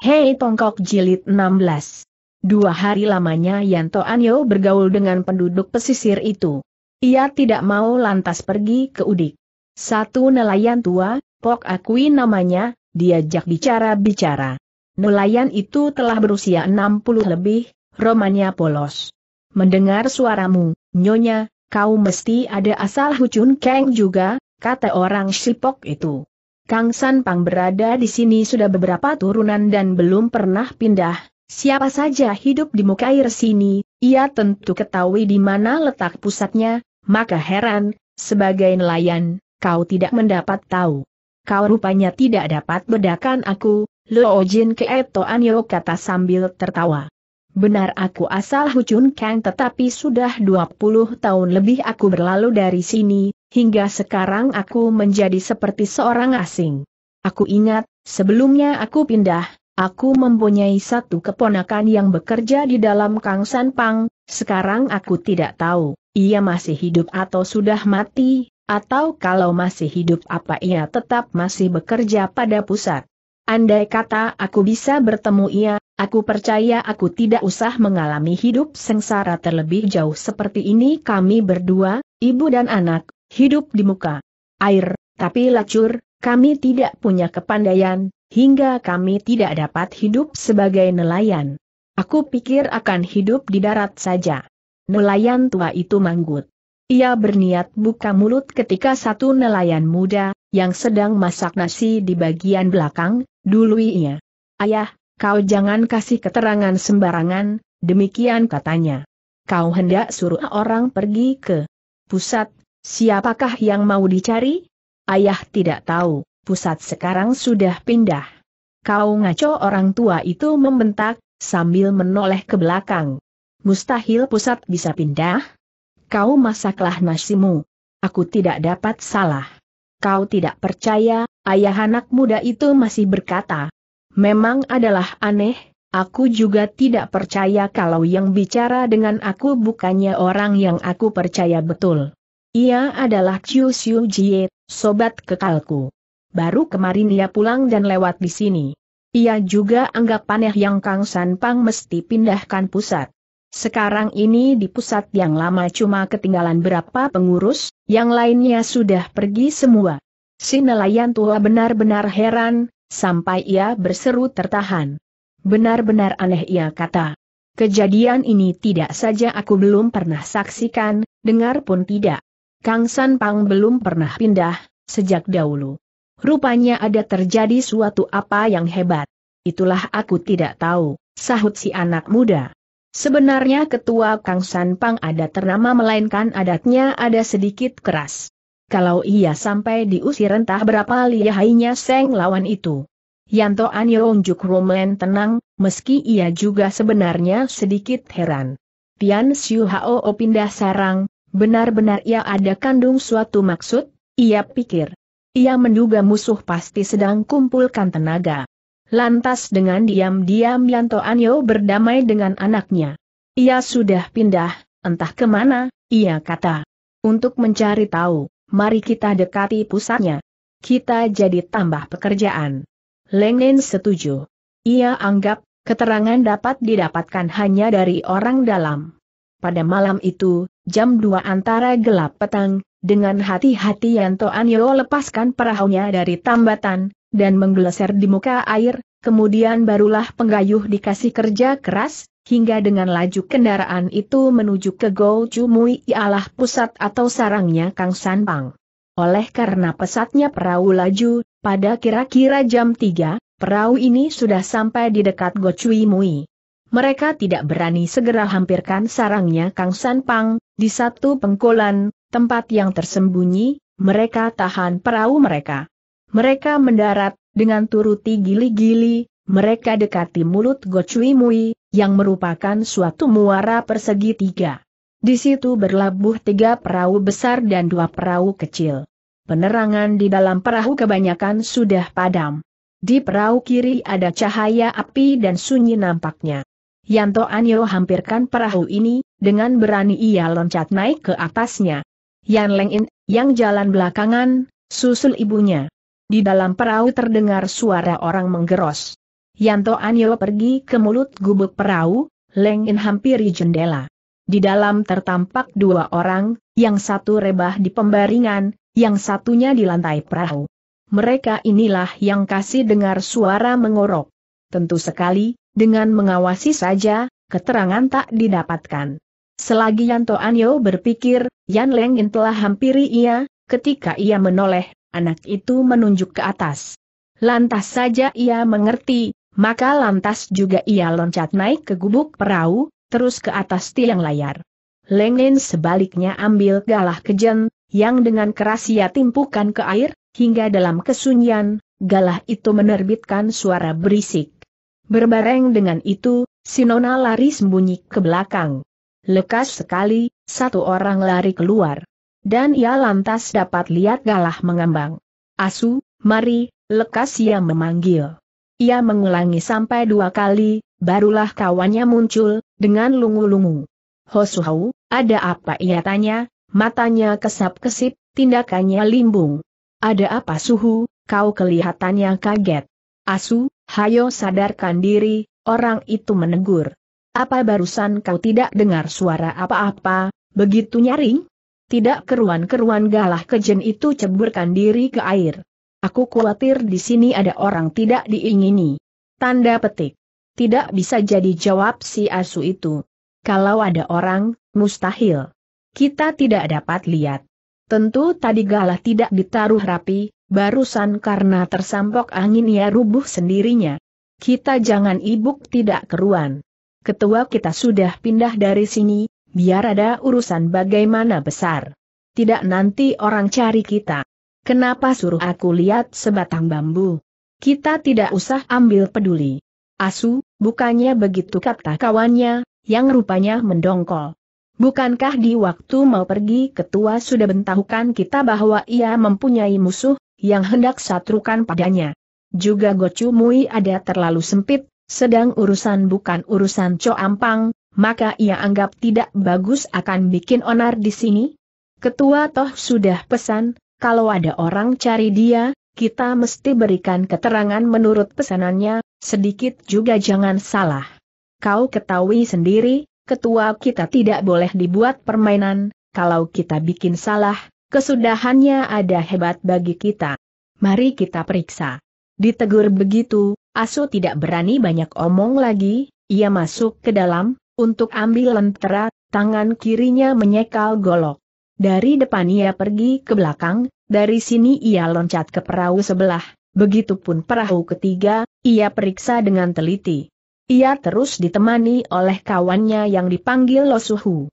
Hei Tongkok Jilid 16. Dua hari lamanya Yanto Anyo bergaul dengan penduduk pesisir itu. Ia tidak mau lantas pergi ke Udik. Satu nelayan tua, Pok Akui namanya, diajak bicara-bicara. Nelayan itu telah berusia 60 lebih, romanya polos. Mendengar suaramu, Nyonya, kau mesti ada asal Hucun Keng juga, kata orang Sipok itu. Kang San Pang berada di sini sudah beberapa turunan dan belum pernah pindah. Siapa saja hidup di muka air sini, ia tentu ketahui di mana letak pusatnya, maka heran, sebagai nelayan, kau tidak mendapat tahu. Kau rupanya tidak dapat bedakan aku, Luo Jin Eto Anyo kata sambil tertawa. Benar aku asal Hucun Kang tetapi sudah 20 tahun lebih aku berlalu dari sini, Hingga sekarang aku menjadi seperti seorang asing. Aku ingat, sebelumnya aku pindah, aku mempunyai satu keponakan yang bekerja di dalam Kang San Pang, sekarang aku tidak tahu, ia masih hidup atau sudah mati, atau kalau masih hidup apa ia tetap masih bekerja pada pusat. Andai kata aku bisa bertemu ia, aku percaya aku tidak usah mengalami hidup sengsara terlebih jauh seperti ini kami berdua, ibu dan anak, hidup di muka air, tapi lacur, kami tidak punya kepandaian, hingga kami tidak dapat hidup sebagai nelayan. Aku pikir akan hidup di darat saja. Nelayan tua itu manggut. Ia berniat buka mulut ketika satu nelayan muda, yang sedang masak nasi di bagian belakang, dului ia. Ayah, kau jangan kasih keterangan sembarangan, demikian katanya. Kau hendak suruh orang pergi ke pusat Siapakah yang mau dicari? Ayah tidak tahu, pusat sekarang sudah pindah. Kau ngaco orang tua itu membentak, sambil menoleh ke belakang. Mustahil pusat bisa pindah? Kau masaklah nasimu. Aku tidak dapat salah. Kau tidak percaya, ayah anak muda itu masih berkata. Memang adalah aneh, Aku juga tidak percaya kalau yang bicara dengan aku bukannya orang yang aku percaya betul. Ia adalah Chiu Xiu Jie, sobat kekalku. Baru kemarin ia pulang dan lewat di sini. Ia juga anggap aneh yang Kang San Pang mesti pindahkan pusat. Sekarang ini di pusat yang lama cuma ketinggalan berapa pengurus, yang lainnya sudah pergi semua. Si nelayan tua benar-benar heran, sampai ia berseru tertahan. Benar-benar aneh ia kata. Kejadian ini tidak saja aku belum pernah saksikan, dengar pun tidak. Kang San Pang belum pernah pindah, sejak dahulu. Rupanya ada terjadi suatu apa yang hebat. Itulah aku tidak tahu, sahut si anak muda. Sebenarnya ketua Kang San Pang ada ternama melainkan adatnya ada sedikit keras. Kalau ia sampai diusir entah berapa lihainya Seng lawan itu. Yanto Anyeonjuk Roman tenang, meski ia juga sebenarnya sedikit heran. Tian Xiu Hao pindah sarang, Benar-benar ia ada kandung suatu maksud, ia pikir. Ia menduga musuh pasti sedang kumpulkan tenaga. Lantas dengan diam-diam Yanto Anyo berdamai dengan anaknya. Ia sudah pindah, entah kemana, ia kata. Untuk mencari tahu, mari kita dekati pusatnya. Kita jadi tambah pekerjaan. Lengen setuju. Ia anggap, keterangan dapat didapatkan hanya dari orang dalam. Pada malam itu, Jam 2 antara gelap petang, dengan hati-hati Yanto Anyo lepaskan perahunya dari tambatan, dan menggeleser di muka air, kemudian barulah penggayuh dikasih kerja keras, hingga dengan laju kendaraan itu menuju ke Go Cumui ialah pusat atau sarangnya Kang Sanpang. Oleh karena pesatnya perahu laju, pada kira-kira jam 3, perahu ini sudah sampai di dekat Gochui Mui. Mereka tidak berani segera hampirkan sarangnya Kang Sanpang, di satu pengkolan, tempat yang tersembunyi, mereka tahan perahu mereka. Mereka mendarat, dengan turuti gili-gili, mereka dekati mulut Gochui Mui, yang merupakan suatu muara persegi tiga. Di situ berlabuh tiga perahu besar dan dua perahu kecil. Penerangan di dalam perahu kebanyakan sudah padam. Di perahu kiri ada cahaya api dan sunyi nampaknya. Yanto Anyo hampirkan perahu ini, dengan berani ia loncat naik ke atasnya. Yan Leng In, yang jalan belakangan, susul ibunya. Di dalam perahu terdengar suara orang menggeros. Yanto Anyo pergi ke mulut gubuk perahu, Leng In hampiri jendela. Di dalam tertampak dua orang, yang satu rebah di pembaringan, yang satunya di lantai perahu. Mereka inilah yang kasih dengar suara mengorok. Tentu sekali, dengan mengawasi saja, keterangan tak didapatkan. Selagi Yanto Anyo berpikir, Yan Leng telah hampiri ia, ketika ia menoleh, anak itu menunjuk ke atas. Lantas saja ia mengerti, maka lantas juga ia loncat naik ke gubuk perahu, terus ke atas tiang layar. Leng In sebaliknya ambil galah kejen, yang dengan keras ia timpukan ke air, hingga dalam kesunyian, galah itu menerbitkan suara berisik. Berbareng dengan itu, Sinona lari sembunyi ke belakang. Lekas sekali, satu orang lari keluar. Dan ia lantas dapat lihat galah mengambang. Asu, mari, lekas ia memanggil. Ia mengulangi sampai dua kali, barulah kawannya muncul, dengan lungu-lungu. Hosuhau, ada apa ia tanya, matanya kesap-kesip, tindakannya limbung. Ada apa suhu, kau kelihatannya kaget. Asu, hayo sadarkan diri, orang itu menegur. Apa barusan kau tidak dengar suara apa-apa, begitu nyaring? Tidak keruan-keruan galah kejen itu ceburkan diri ke air. Aku khawatir di sini ada orang tidak diingini. Tanda petik. Tidak bisa jadi jawab si asu itu. Kalau ada orang, mustahil. Kita tidak dapat lihat. Tentu tadi galah tidak ditaruh rapi, Barusan karena tersampok angin ia rubuh sendirinya. Kita jangan ibuk tidak keruan. Ketua kita sudah pindah dari sini, biar ada urusan bagaimana besar. Tidak nanti orang cari kita. Kenapa suruh aku lihat sebatang bambu? Kita tidak usah ambil peduli. Asu, bukannya begitu kata kawannya, yang rupanya mendongkol. Bukankah di waktu mau pergi ketua sudah bentahukan kita bahwa ia mempunyai musuh, yang hendak satrukan padanya. Juga Gocumui ada terlalu sempit, sedang urusan bukan urusan Co Ampang, maka ia anggap tidak bagus akan bikin onar di sini. Ketua Toh sudah pesan, kalau ada orang cari dia, kita mesti berikan keterangan menurut pesanannya, sedikit juga jangan salah. Kau ketahui sendiri, ketua kita tidak boleh dibuat permainan, kalau kita bikin salah, Kesudahannya ada hebat bagi kita. Mari kita periksa. Ditegur begitu, Asu tidak berani banyak omong lagi, ia masuk ke dalam, untuk ambil lentera, tangan kirinya menyekal golok. Dari depan ia pergi ke belakang, dari sini ia loncat ke perahu sebelah, begitupun perahu ketiga, ia periksa dengan teliti. Ia terus ditemani oleh kawannya yang dipanggil Losuhu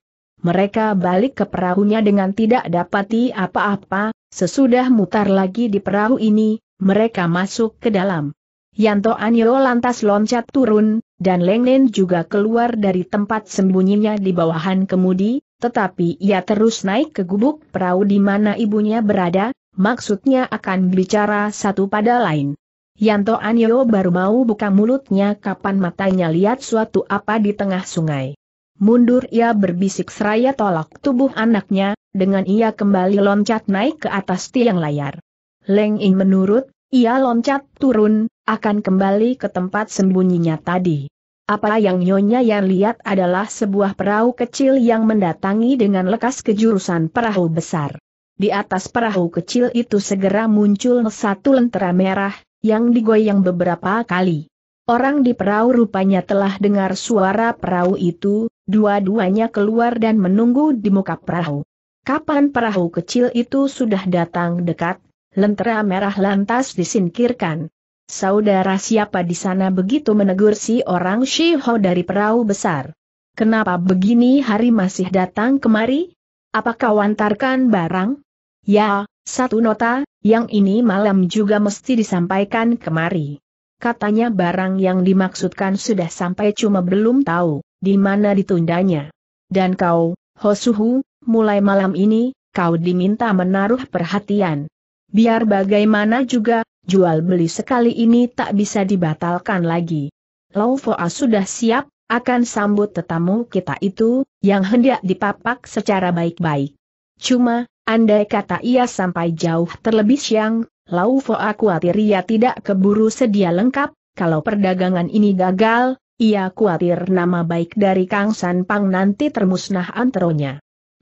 mereka balik ke perahunya dengan tidak dapati apa-apa, sesudah mutar lagi di perahu ini, mereka masuk ke dalam. Yanto Anyo lantas loncat turun, dan Leng Nen juga keluar dari tempat sembunyinya di bawahan kemudi, tetapi ia terus naik ke gubuk perahu di mana ibunya berada, maksudnya akan bicara satu pada lain. Yanto Anyo baru mau buka mulutnya kapan matanya lihat suatu apa di tengah sungai. Mundur ia berbisik seraya tolak tubuh anaknya, dengan ia kembali loncat naik ke atas tiang layar. Leng Ing menurut, ia loncat turun, akan kembali ke tempat sembunyinya tadi. Apa yang Nyonya yang lihat adalah sebuah perahu kecil yang mendatangi dengan lekas kejurusan perahu besar. Di atas perahu kecil itu segera muncul satu lentera merah, yang digoyang beberapa kali. Orang di perahu rupanya telah dengar suara perahu itu, dua-duanya keluar dan menunggu di muka perahu. Kapan perahu kecil itu sudah datang dekat, lentera merah lantas disingkirkan. Saudara siapa di sana begitu menegur si orang Shiho dari perahu besar. Kenapa begini hari masih datang kemari? Apakah wantarkan barang? Ya, satu nota, yang ini malam juga mesti disampaikan kemari katanya barang yang dimaksudkan sudah sampai cuma belum tahu di mana ditundanya. Dan kau, Hosuhu, mulai malam ini, kau diminta menaruh perhatian. Biar bagaimana juga, jual beli sekali ini tak bisa dibatalkan lagi. Lau Foa sudah siap, akan sambut tetamu kita itu, yang hendak dipapak secara baik-baik. Cuma, andai kata ia sampai jauh terlebih siang, aku khawatir ia tidak keburu sedia lengkap, kalau perdagangan ini gagal, ia khawatir nama baik dari Kang San Pang nanti termusnah Ho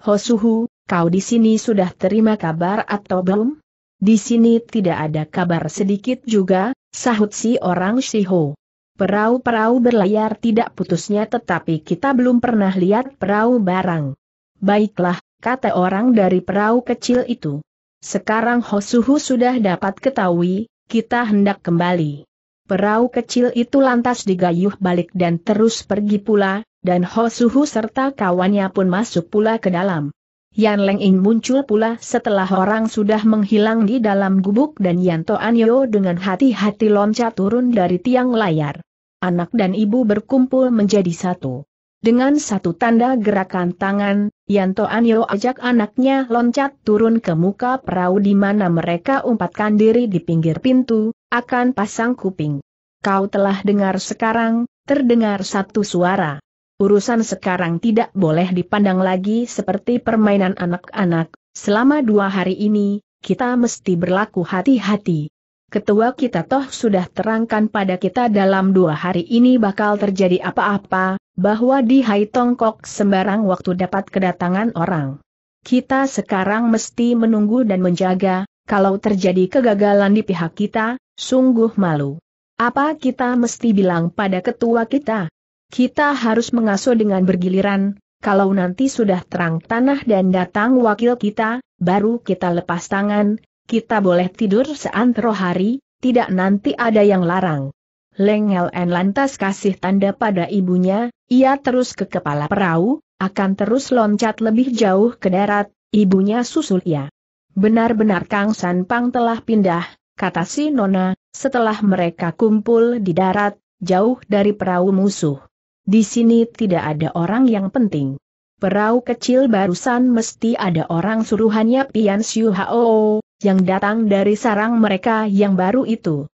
Hosuhu, kau di sini sudah terima kabar atau belum? Di sini tidak ada kabar sedikit juga, sahut si orang Ho. Perahu-perahu berlayar tidak putusnya tetapi kita belum pernah lihat perahu barang. Baiklah, kata orang dari perahu kecil itu. Sekarang Hosuhu sudah dapat ketahui, kita hendak kembali. Perahu kecil itu lantas digayuh balik dan terus pergi pula, dan Hosuhu serta kawannya pun masuk pula ke dalam. Yan Leng In muncul pula setelah orang sudah menghilang di dalam gubuk dan Yanto Anyo dengan hati-hati loncat turun dari tiang layar. Anak dan ibu berkumpul menjadi satu. Dengan satu tanda gerakan tangan, Yanto Anyo ajak anaknya loncat turun ke muka perahu di mana mereka umpatkan diri di pinggir pintu, akan pasang kuping. Kau telah dengar sekarang, terdengar satu suara. Urusan sekarang tidak boleh dipandang lagi seperti permainan anak-anak, selama dua hari ini, kita mesti berlaku hati-hati. Ketua kita toh sudah terangkan pada kita dalam dua hari ini bakal terjadi apa-apa, bahwa di Hai Tongkok sembarang waktu dapat kedatangan orang. Kita sekarang mesti menunggu dan menjaga, kalau terjadi kegagalan di pihak kita, sungguh malu. Apa kita mesti bilang pada ketua kita? Kita harus mengasuh dengan bergiliran, kalau nanti sudah terang tanah dan datang wakil kita, baru kita lepas tangan, kita boleh tidur seantero hari, tidak nanti ada yang larang. Leng Helen lantas kasih tanda pada ibunya, ia terus ke kepala perahu, akan terus loncat lebih jauh ke darat, ibunya susul ia. Benar-benar Kang San Pang telah pindah, kata si Nona, setelah mereka kumpul di darat, jauh dari perahu musuh. Di sini tidak ada orang yang penting. Perahu kecil barusan mesti ada orang suruhannya Pian Siu Hao, yang datang dari sarang mereka yang baru itu.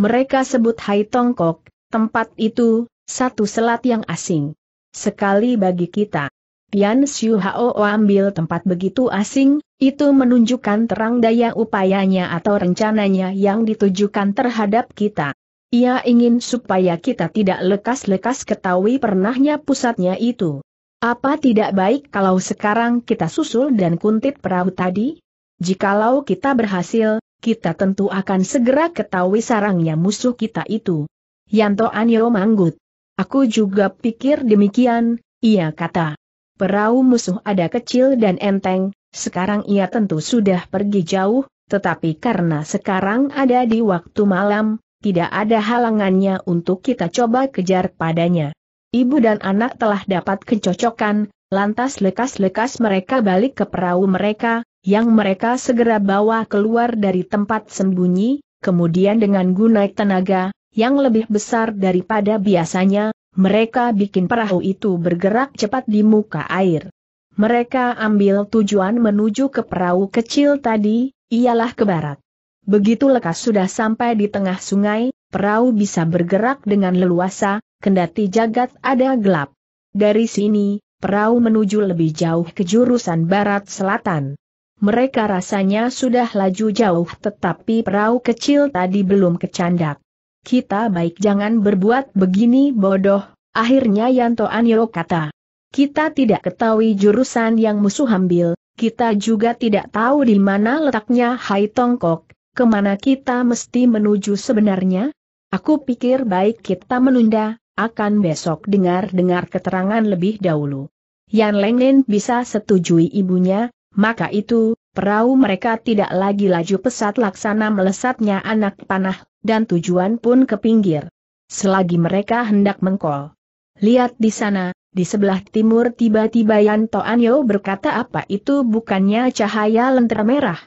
Mereka sebut Hai Tongkok, tempat itu, satu selat yang asing. Sekali bagi kita. Tian Xiu Hao ambil tempat begitu asing, itu menunjukkan terang daya upayanya atau rencananya yang ditujukan terhadap kita. Ia ingin supaya kita tidak lekas-lekas ketahui pernahnya pusatnya itu. Apa tidak baik kalau sekarang kita susul dan kuntit perahu tadi? Jikalau kita berhasil, kita tentu akan segera ketahui sarangnya musuh kita itu. Yanto Anyo manggut. Aku juga pikir demikian, ia kata. Perahu musuh ada kecil dan enteng, sekarang ia tentu sudah pergi jauh, tetapi karena sekarang ada di waktu malam, tidak ada halangannya untuk kita coba kejar padanya. Ibu dan anak telah dapat kecocokan, lantas lekas-lekas mereka balik ke perahu mereka, yang mereka segera bawa keluar dari tempat sembunyi, kemudian dengan gunai tenaga, yang lebih besar daripada biasanya, mereka bikin perahu itu bergerak cepat di muka air. Mereka ambil tujuan menuju ke perahu kecil tadi, ialah ke barat. Begitu lekas sudah sampai di tengah sungai, perahu bisa bergerak dengan leluasa, kendati jagat ada gelap. Dari sini, perahu menuju lebih jauh ke jurusan barat selatan mereka rasanya sudah laju jauh tetapi perahu kecil tadi belum kecandak. Kita baik jangan berbuat begini bodoh, akhirnya Yanto Anyo kata. Kita tidak ketahui jurusan yang musuh ambil, kita juga tidak tahu di mana letaknya Hai Tongkok, kemana kita mesti menuju sebenarnya? Aku pikir baik kita menunda, akan besok dengar-dengar keterangan lebih dahulu. Yan Lengnen bisa setujui ibunya, maka itu, perahu mereka tidak lagi laju pesat laksana melesatnya anak panah, dan tujuan pun ke pinggir. Selagi mereka hendak mengkol. Lihat di sana, di sebelah timur tiba-tiba Yanto Anyo berkata apa itu bukannya cahaya lentera merah.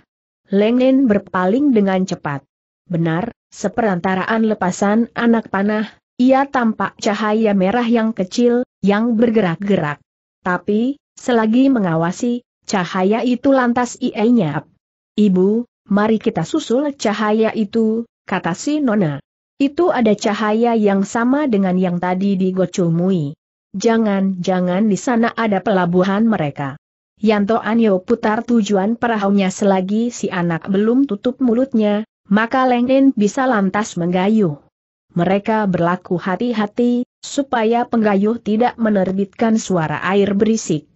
Lengnen berpaling dengan cepat. Benar, seperantaraan lepasan anak panah, ia tampak cahaya merah yang kecil, yang bergerak-gerak. Tapi, selagi mengawasi, Cahaya itu lantas ia nyap. Ibu, mari kita susul cahaya itu, kata si Nona. Itu ada cahaya yang sama dengan yang tadi Gocumui. Jangan-jangan di sana ada pelabuhan mereka. Yanto Anyo putar tujuan perahunya selagi si anak belum tutup mulutnya, maka lengen bisa lantas menggayuh. Mereka berlaku hati-hati, supaya penggayuh tidak menerbitkan suara air berisik.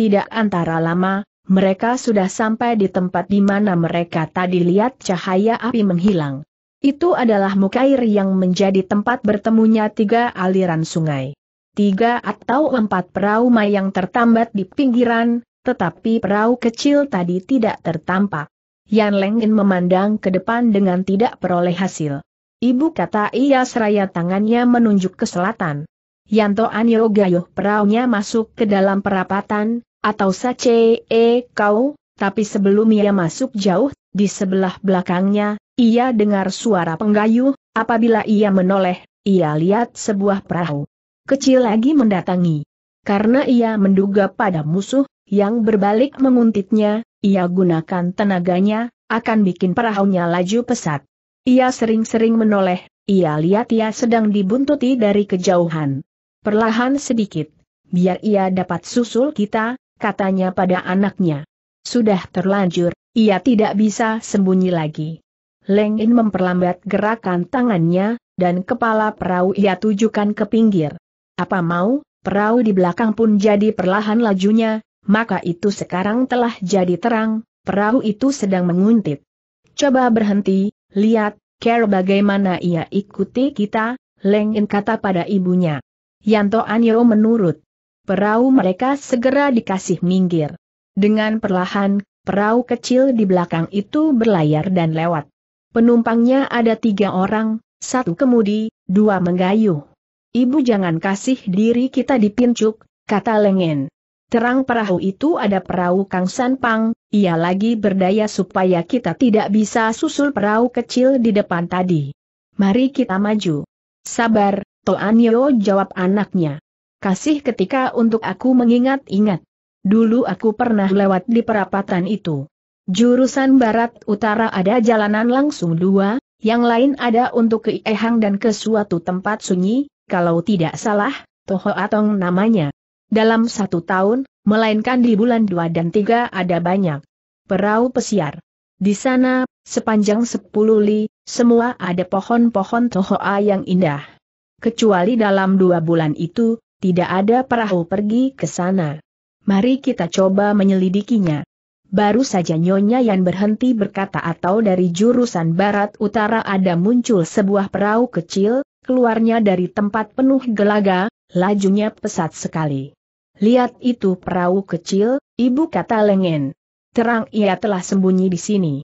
Tidak antara lama, mereka sudah sampai di tempat di mana mereka tadi lihat cahaya api menghilang. Itu adalah muka air yang menjadi tempat bertemunya tiga aliran sungai. Tiga atau empat perahu mayang tertambat di pinggiran, tetapi perahu kecil tadi tidak tertampak. Yan Lengin memandang ke depan dengan tidak peroleh hasil. Ibu kata ia seraya tangannya menunjuk ke selatan. Yanto Anyo gayuh perahunya masuk ke dalam perapatan, atau Sace, -e kau, tapi sebelum ia masuk jauh, di sebelah belakangnya, ia dengar suara penggayuh, apabila ia menoleh, ia lihat sebuah perahu kecil lagi mendatangi. Karena ia menduga pada musuh, yang berbalik menguntitnya, ia gunakan tenaganya, akan bikin perahunya laju pesat. Ia sering-sering menoleh, ia lihat ia sedang dibuntuti dari kejauhan. Perlahan sedikit, biar ia dapat susul kita, katanya pada anaknya. Sudah terlanjur, ia tidak bisa sembunyi lagi. Leng In memperlambat gerakan tangannya, dan kepala perahu ia tujukan ke pinggir. Apa mau, perahu di belakang pun jadi perlahan lajunya, maka itu sekarang telah jadi terang, perahu itu sedang menguntit. Coba berhenti, lihat, care bagaimana ia ikuti kita, Leng In kata pada ibunya. Yanto Anyo menurut perahu mereka segera dikasih minggir. Dengan perlahan, perahu kecil di belakang itu berlayar dan lewat. Penumpangnya ada tiga orang, satu kemudi, dua menggayuh. Ibu jangan kasih diri kita dipincuk, kata Lengen. Terang perahu itu ada perahu Kang San Pang, ia lagi berdaya supaya kita tidak bisa susul perahu kecil di depan tadi. Mari kita maju. Sabar, Toanio jawab anaknya. Kasih ketika untuk aku mengingat-ingat. Dulu aku pernah lewat di perapatan itu. Jurusan barat utara ada jalanan langsung dua, yang lain ada untuk ke Ehang dan ke suatu tempat sunyi, kalau tidak salah, Toho Atong namanya. Dalam satu tahun, melainkan di bulan dua dan tiga ada banyak perahu pesiar. Di sana, sepanjang sepuluh li, semua ada pohon-pohon Tohoa yang indah. Kecuali dalam dua bulan itu, tidak ada perahu pergi ke sana. Mari kita coba menyelidikinya. Baru saja Nyonya Yan berhenti berkata atau dari jurusan barat utara ada muncul sebuah perahu kecil, keluarnya dari tempat penuh gelaga, lajunya pesat sekali. Lihat itu perahu kecil, ibu kata lengen. Terang ia telah sembunyi di sini.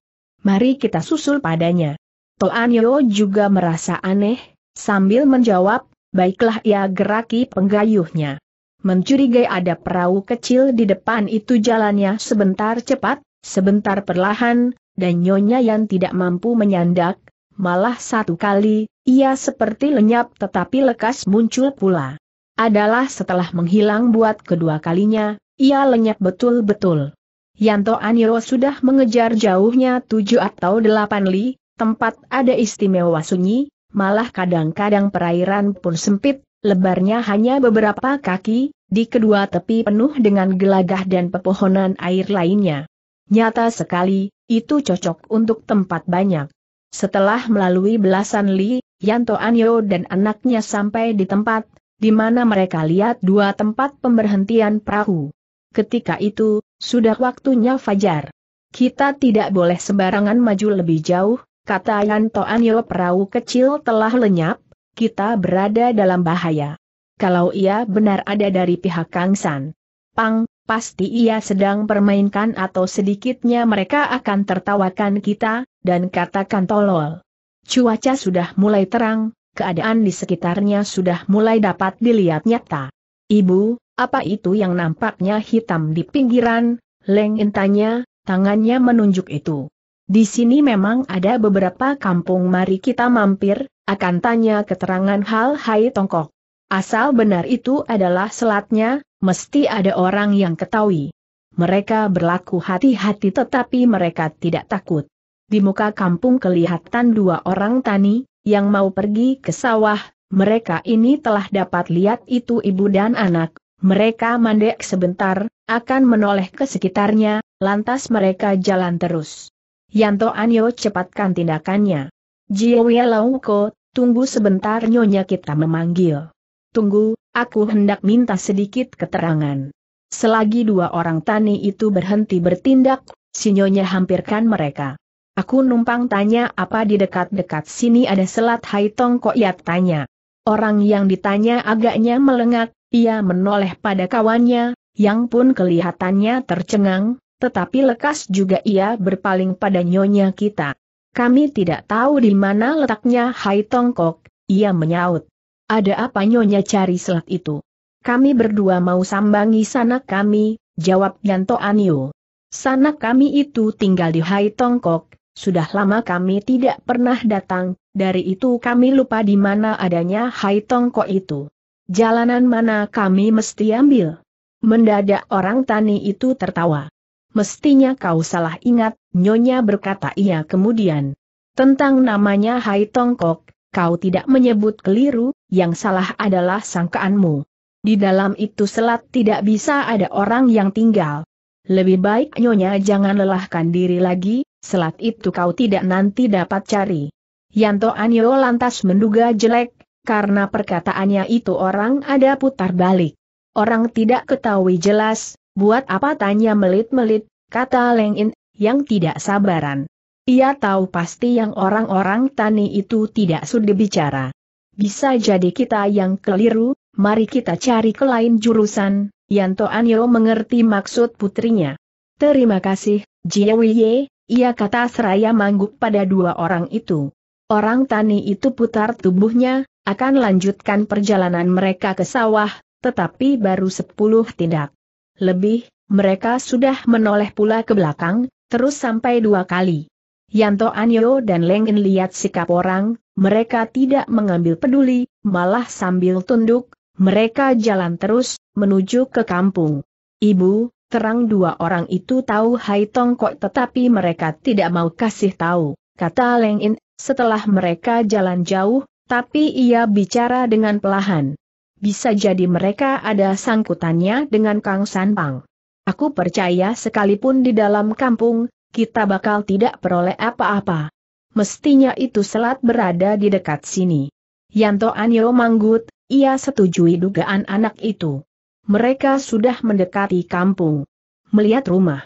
Mari kita susul padanya. Toan Yo juga merasa aneh, sambil menjawab, baiklah ia geraki penggayuhnya. Mencurigai ada perahu kecil di depan itu jalannya sebentar cepat, sebentar perlahan, dan Nyonya yang tidak mampu menyandak, malah satu kali, ia seperti lenyap tetapi lekas muncul pula. Adalah setelah menghilang buat kedua kalinya, ia lenyap betul-betul. Yanto Aniro sudah mengejar jauhnya tujuh atau delapan li, tempat ada istimewa sunyi, malah kadang-kadang perairan pun sempit, lebarnya hanya beberapa kaki, di kedua tepi penuh dengan gelagah dan pepohonan air lainnya. Nyata sekali, itu cocok untuk tempat banyak. Setelah melalui belasan li, Yanto Anyo dan anaknya sampai di tempat, di mana mereka lihat dua tempat pemberhentian perahu. Ketika itu, sudah waktunya fajar. Kita tidak boleh sembarangan maju lebih jauh, Kata Yanto Anil perahu kecil telah lenyap, kita berada dalam bahaya. Kalau ia benar ada dari pihak Kang San. Pang, pasti ia sedang permainkan atau sedikitnya mereka akan tertawakan kita, dan katakan tolol. Cuaca sudah mulai terang, keadaan di sekitarnya sudah mulai dapat dilihat nyata. Ibu, apa itu yang nampaknya hitam di pinggiran? Leng intanya, tangannya menunjuk itu. Di sini memang ada beberapa kampung mari kita mampir, akan tanya keterangan hal Hai Tongkok. Asal benar itu adalah selatnya, mesti ada orang yang ketahui. Mereka berlaku hati-hati tetapi mereka tidak takut. Di muka kampung kelihatan dua orang tani, yang mau pergi ke sawah, mereka ini telah dapat lihat itu ibu dan anak. Mereka mandek sebentar, akan menoleh ke sekitarnya, lantas mereka jalan terus. Yanto Anyo cepatkan tindakannya. Jiwe Longko, tunggu sebentar nyonya kita memanggil. Tunggu, aku hendak minta sedikit keterangan. Selagi dua orang tani itu berhenti bertindak, si nyonya hampirkan mereka. Aku numpang tanya apa di dekat-dekat sini ada selat Haitong kok ya tanya. Orang yang ditanya agaknya melengak, ia menoleh pada kawannya, yang pun kelihatannya tercengang, tetapi lekas juga ia berpaling pada nyonya kita. Kami tidak tahu di mana letaknya Hai Tongkok, ia menyaut. Ada apa nyonya cari selat itu? Kami berdua mau sambangi sanak kami, jawab Yanto Anio. Sanak kami itu tinggal di Hai Tongkok, sudah lama kami tidak pernah datang, dari itu kami lupa di mana adanya Hai Tongkok itu. Jalanan mana kami mesti ambil? Mendadak orang tani itu tertawa. Mestinya kau salah ingat, Nyonya berkata ia kemudian. Tentang namanya Hai Tongkok, kau tidak menyebut keliru, yang salah adalah sangkaanmu. Di dalam itu selat tidak bisa ada orang yang tinggal. Lebih baik Nyonya jangan lelahkan diri lagi, selat itu kau tidak nanti dapat cari. Yanto Anyo lantas menduga jelek, karena perkataannya itu orang ada putar balik. Orang tidak ketahui jelas, Buat apa tanya melit-melit, kata Leng In, yang tidak sabaran. Ia tahu pasti yang orang-orang tani itu tidak sudi bicara. Bisa jadi kita yang keliru, mari kita cari ke lain jurusan, Yanto Anyo mengerti maksud putrinya. Terima kasih, Jiewiye, ia kata seraya mangguk pada dua orang itu. Orang tani itu putar tubuhnya, akan lanjutkan perjalanan mereka ke sawah, tetapi baru sepuluh tindak lebih, mereka sudah menoleh pula ke belakang, terus sampai dua kali. Yanto Anyo dan Lengin lihat sikap orang, mereka tidak mengambil peduli, malah sambil tunduk, mereka jalan terus, menuju ke kampung. Ibu, terang dua orang itu tahu Hai kok tetapi mereka tidak mau kasih tahu, kata Lengin. setelah mereka jalan jauh, tapi ia bicara dengan pelahan. Bisa jadi mereka ada sangkutannya dengan Kang Sanpang. Aku percaya sekalipun di dalam kampung, kita bakal tidak peroleh apa-apa. Mestinya itu selat berada di dekat sini. Yanto Anyo manggut, ia setujui dugaan anak itu. Mereka sudah mendekati kampung. Melihat rumah.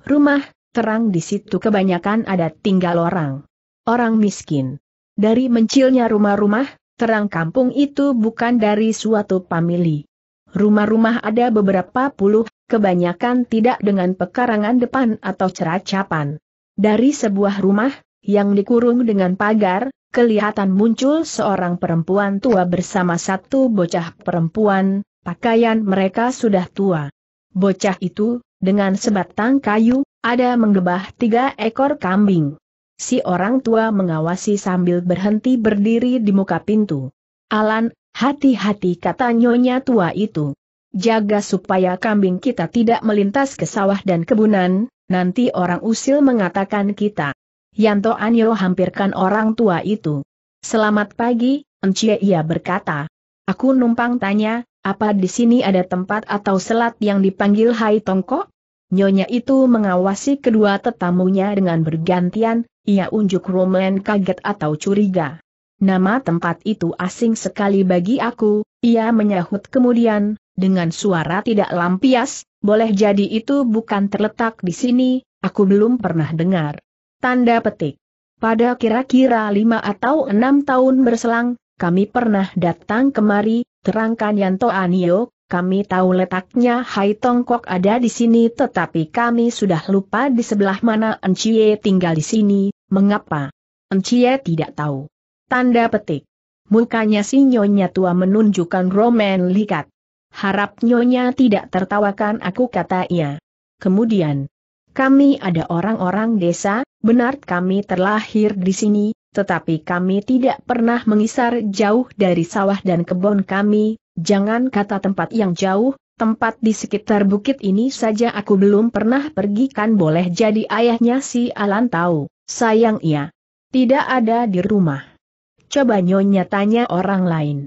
Rumah, terang di situ kebanyakan ada tinggal orang. Orang miskin. Dari mencilnya rumah-rumah, terang kampung itu bukan dari suatu famili. Rumah-rumah ada beberapa puluh, kebanyakan tidak dengan pekarangan depan atau ceracapan. Dari sebuah rumah, yang dikurung dengan pagar, kelihatan muncul seorang perempuan tua bersama satu bocah perempuan, pakaian mereka sudah tua. Bocah itu, dengan sebatang kayu, ada menggebah tiga ekor kambing. Si orang tua mengawasi sambil berhenti berdiri di muka pintu. Alan, hati-hati kata nyonya tua itu. Jaga supaya kambing kita tidak melintas ke sawah dan kebunan, nanti orang usil mengatakan kita. Yanto Anyo hampirkan orang tua itu. Selamat pagi, Encie ia berkata. Aku numpang tanya, apa di sini ada tempat atau selat yang dipanggil Hai Tongkok? Nyonya itu mengawasi kedua tetamunya dengan bergantian, ia unjuk Roman kaget atau curiga. Nama tempat itu asing sekali bagi aku, ia menyahut kemudian, dengan suara tidak lampias, boleh jadi itu bukan terletak di sini, aku belum pernah dengar. Tanda petik. Pada kira-kira lima atau enam tahun berselang, kami pernah datang kemari, terangkan Yanto Anio, kami tahu letaknya Hai Tongkok ada di sini tetapi kami sudah lupa di sebelah mana Enciye tinggal di sini, mengapa? Enciye tidak tahu. Tanda petik. Mukanya si nyonya tua menunjukkan roman likat. Harap nyonya tidak tertawakan aku kata ia. Kemudian, kami ada orang-orang desa, benar kami terlahir di sini, tetapi kami tidak pernah mengisar jauh dari sawah dan kebun kami, Jangan kata tempat yang jauh, tempat di sekitar bukit ini saja aku belum pernah pergi kan boleh jadi ayahnya si Alan tahu, sayang ia. Tidak ada di rumah. Coba nyonya tanya orang lain.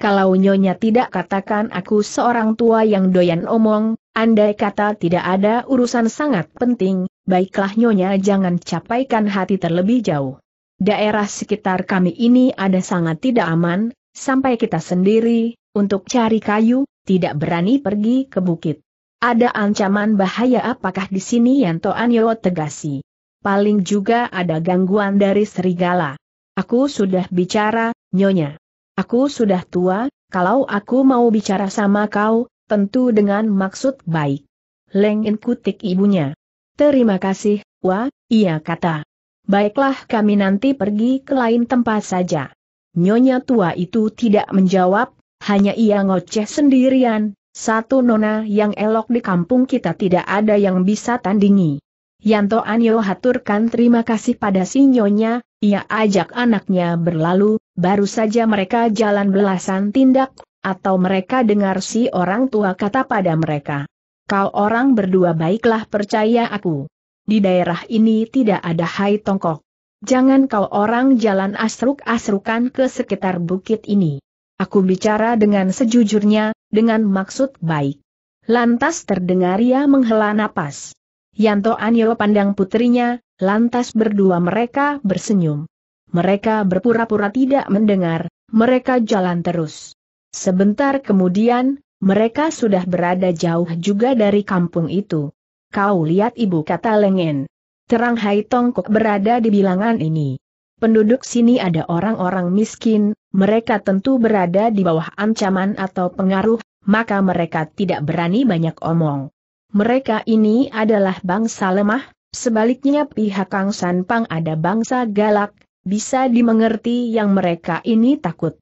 Kalau nyonya tidak katakan aku seorang tua yang doyan omong, andai kata tidak ada urusan sangat penting, baiklah nyonya jangan capaikan hati terlebih jauh. Daerah sekitar kami ini ada sangat tidak aman, sampai kita sendiri, untuk cari kayu, tidak berani pergi ke bukit. Ada ancaman bahaya apakah di sini Yanto Anyo tegasi. Paling juga ada gangguan dari serigala. Aku sudah bicara, Nyonya. Aku sudah tua, kalau aku mau bicara sama kau, tentu dengan maksud baik. Lengin kutik ibunya. Terima kasih, wah, iya kata. Baiklah kami nanti pergi ke lain tempat saja. Nyonya tua itu tidak menjawab, hanya ia ngoceh sendirian, satu nona yang elok di kampung kita tidak ada yang bisa tandingi. Yanto Anyo haturkan terima kasih pada si nyonya, ia ajak anaknya berlalu, baru saja mereka jalan belasan tindak, atau mereka dengar si orang tua kata pada mereka. Kau orang berdua baiklah percaya aku. Di daerah ini tidak ada hai tongkok. Jangan kau orang jalan asruk-asrukan ke sekitar bukit ini. Aku bicara dengan sejujurnya, dengan maksud baik. Lantas terdengar ia menghela napas. Yanto Anyo pandang putrinya, lantas berdua mereka bersenyum. Mereka berpura-pura tidak mendengar, mereka jalan terus. Sebentar kemudian, mereka sudah berada jauh juga dari kampung itu. Kau lihat ibu kata lengen. Terang Hai Tongkok berada di bilangan ini penduduk sini ada orang-orang miskin, mereka tentu berada di bawah ancaman atau pengaruh, maka mereka tidak berani banyak omong. Mereka ini adalah bangsa lemah, sebaliknya pihak Kang Sanpang ada bangsa galak, bisa dimengerti yang mereka ini takut.